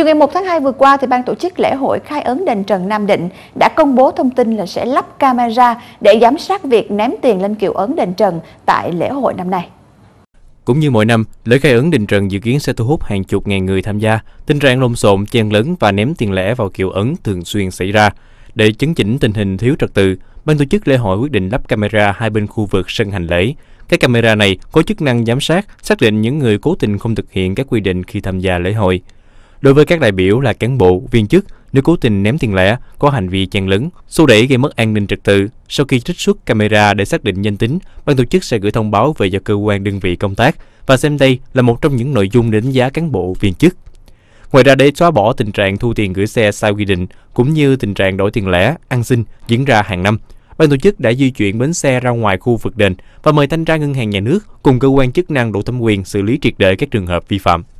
Chiều ngày 1 tháng 2 vừa qua, thì ban tổ chức lễ hội khai ấn đền Trần Nam Định đã công bố thông tin là sẽ lắp camera để giám sát việc ném tiền lên kiệu ấn đền Trần tại lễ hội năm nay. Cũng như mọi năm, lễ khai ấn đền Trần dự kiến sẽ thu hút hàng chục ngàn người tham gia. Tình trạng lộn xộn, chen lấn và ném tiền lẻ vào kiệu ấn thường xuyên xảy ra. Để chấn chỉnh tình hình thiếu trật tự, ban tổ chức lễ hội quyết định lắp camera hai bên khu vực sân hành lễ. Các camera này có chức năng giám sát, xác định những người cố tình không thực hiện các quy định khi tham gia lễ hội. Đối với các đại biểu là cán bộ, viên chức, nếu cố tình ném tiền lẻ, có hành vi chen lấn, xô đẩy gây mất an ninh trật tự, sau khi trích xuất camera để xác định nhân tính, ban tổ chức sẽ gửi thông báo về cho cơ quan đơn vị công tác và xem đây là một trong những nội dung đánh giá cán bộ, viên chức. Ngoài ra để xóa bỏ tình trạng thu tiền gửi xe sai quy định, cũng như tình trạng đổi tiền lẻ, ăn xin diễn ra hàng năm, ban tổ chức đã di chuyển bến xe ra ngoài khu vực đền và mời thanh tra ngân hàng nhà nước cùng cơ quan chức năng đủ thẩm quyền xử lý triệt để các trường hợp vi phạm.